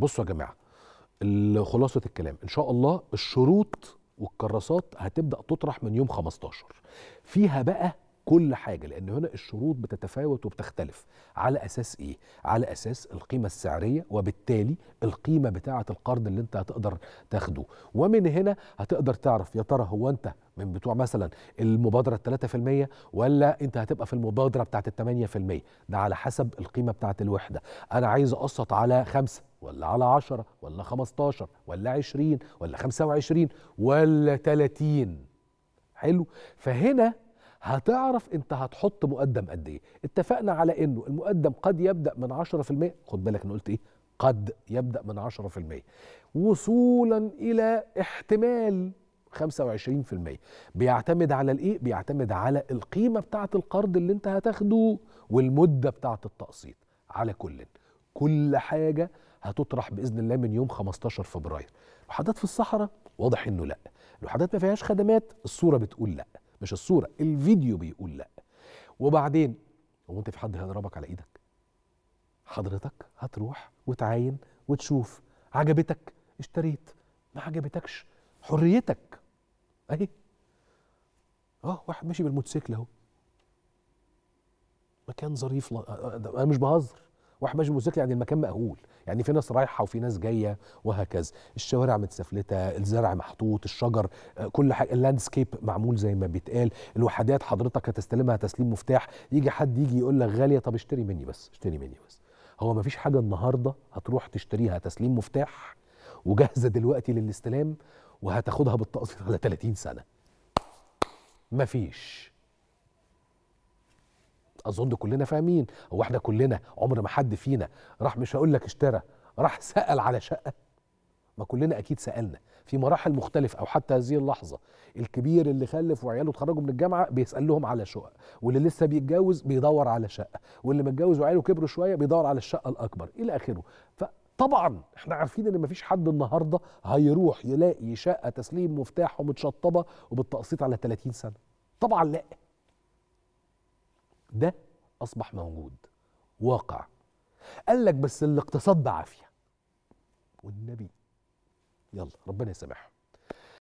بصوا يا جماعه خلاصه الكلام ان شاء الله الشروط والكراسات هتبدا تطرح من يوم 15 فيها بقى كل حاجه لان هنا الشروط بتتفاوت وبتختلف على اساس ايه على اساس القيمه السعريه وبالتالي القيمه بتاعه القرض اللي انت هتقدر تاخده ومن هنا هتقدر تعرف يا ترى هو انت من بتوع مثلا المبادرة ال 3% ولا انت هتبقى في المبادرة بتاعه ال 8% ده على حسب القيمة بتاعه الوحدة انا عايز اقسط على خمسة ولا على 10 ولا 15 ولا 20 ولا 25 ولا 30 حلو فهنا هتعرف انت هتحط مقدم قد ايه اتفقنا على انه المقدم قد يبدا من 10% خد بالك انا قلت ايه قد يبدا من 10% وصولا الى احتمال 25% بيعتمد على الايه بيعتمد على القيمه بتاعه القرض اللي انت هتاخده والمده بتاعه التقسيط على كل كل حاجه هتطرح باذن الله من يوم 15 فبراير الوحدات في الصحراء واضح انه لا الوحدات ما فيهاش خدمات الصوره بتقول لا مش الصوره الفيديو بيقول لا وبعدين هو انت في حد هيضربك على ايدك حضرتك هتروح وتعاين وتشوف عجبتك اشتريت ما عجبتكش حريتك اهي اه واحد ماشي بالموتوسيكل اهو مكان ظريف انا مش بهزر واحنا ماشي بالموتوسيكل يعني المكان مأهول يعني في ناس رايحه وفي ناس جايه وهكذا الشوارع متسفلته الزرع محطوط الشجر آه، كل حاجه اللاندسكيب معمول زي ما بيتقال الوحدات حضرتك هتستلمها تسليم مفتاح يجي حد يجي يقول لك غاليه طب اشتري مني بس اشتري مني بس هو ما فيش حاجه النهارده هتروح تشتريها تسليم مفتاح وجاهزه دلوقتي للاستلام وهتاخدها بالتقسيط على 30 سنه مفيش اظن كلنا فاهمين هو احنا كلنا عمر ما حد فينا راح مش هقول لك اشترى راح سال على شقه ما كلنا اكيد سالنا في مراحل مختلفه او حتى هذه اللحظه الكبير اللي خلف وعياله اتخرجوا من الجامعه بيسال لهم على شقه واللي لسه بيتجوز بيدور على شقه واللي متجوز وعياله كبروا شويه بيدور على الشقه الاكبر الى اخره فطبعا احنا عارفين ان مفيش حد النهارده هيروح يلاقي شقه تسليم مفتاح ومتشطبه وبالتقسيط على 30 سنه طبعا لا ده اصبح موجود واقع قال لك بس الاقتصاد بعافيه والنبي يلا ربنا يسامحهم